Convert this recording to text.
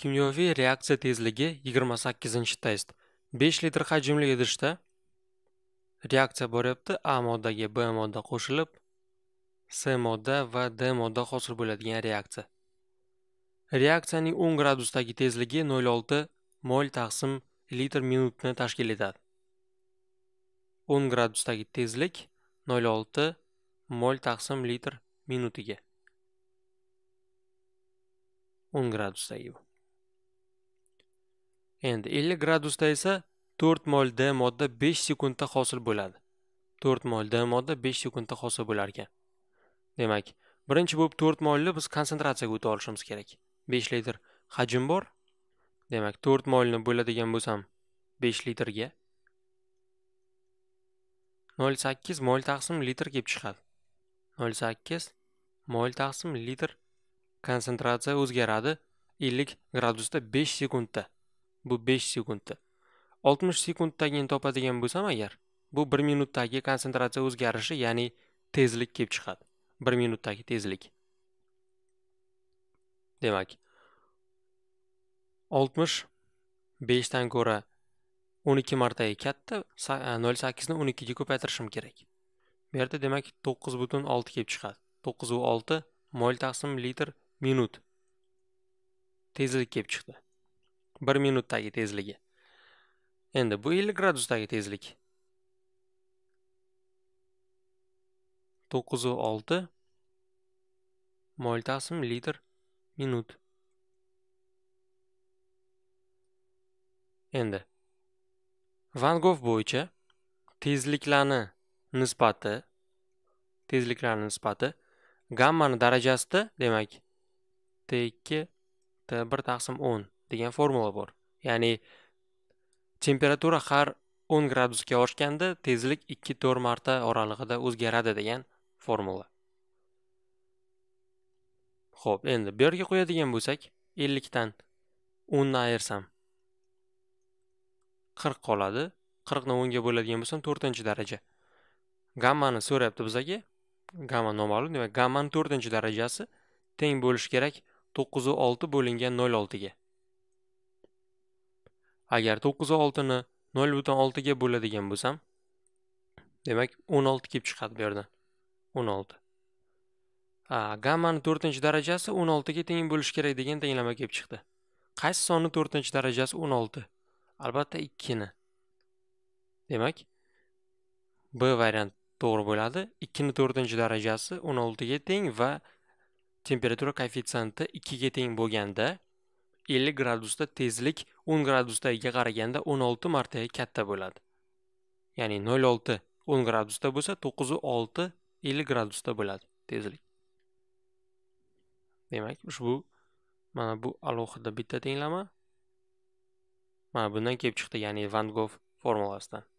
kimyoviy reaksiya tezligi 28 test 5 litr hajmli idishda reaksiya boryapti a moddaga b modda qo'shilib c modda va d modda hosil bo'ladigan reaksiya reaksiyaning 10 gradusdagi tezligi 0,6 mol taqsim litr minutni tashkil etadi 10 gradusdagi tezlik 0,6 mol taqsim litr minutiga 10 gradusdagi bu Endi 50 gradusda esa 4 mol D modda 5 sekundda hosil bo'ladi. 4 mol D modda 5 sekundda hosil bo'lar ekan. Demak, birinchi bo'lib 4 molni biz konsentratsiyaga o'ta olishimiz kerak. 5 litr hajm bor. Demak, 4 molni bo'ladigan bo'lsam 5 litrga 0.8 mol taqsim litr kelib chiqadi. 0.8 mol taqsim litr konsentratsiya o'zgaradi 50 gradusda 5 sekundda. bu 5 sekundda 60 sekunddagini topadigan bo'lsam agar bu 1 minutdagi konsentratsiya o'zgarishi ya'ni tezlik kelib chiqadi 1 minutdagi tezlik demak 60 5 dan ko'ra 12 martaga katta 0.8 ni 12 ga ko'paytirishim kerak bu yerda demak 9.6 kelib chiqadi 9 va 6 mol taqsim litr minut tezlik kelib chiqdi bir minutdagi tezligi endi bu 50 gradusdagi tezlik 9.6 mol tasm litr minut endi van gov bo'yicha tezliklarni nisbati tezliklarni nisbati gammani darajasida demak t2 t1 taqsim 10 degan formula bor ya'ni temperatura har 10 gradusga oshganda tezlik 2-4 marta oralig'ida o'zgaradi degan formula Xo'p, endi bu yerga qo'yadigan bo'lsak 50 dan 10 ni ayirsam 40 qoladi 40 ni 10 ga bo'ladigan bo'lsam 4 daraja gammani so'rayapti bizga. gamma noma'lum demak gammani 4 darajasi teng bo'lishi kerak 9 6 bo'lingan 0.6 ga agar 9-6 ni 0.6 ga bo'ladigan bo'lsam, demak 16 kelib chiqadi bu yerdan. 16. A, gamma ning 4-darajasi 16 ga teng bo'lish kerak degan tenglama kelib chiqdi. Qaysi sonning 4-darajasi 16? Albatta 2 ni. Demak, B variant to'g'ri bo'ladi. 2 ning 4-darajasi 16 ga teng va temperatura koeffitsiyenti 2 ga teng bo'lganda, 50 gradusda tezlik 10 gradusdagiga qaraganda 16 marta katta bo'ladi ya'ni 0.6 10 gradusda bo'lsa 9.6 50 gradusda bo'ladi tezlik demak ushbu mana bu alohida bitta tenglama mana bundan kelib chiqdi ya'ni van gogh formulasidan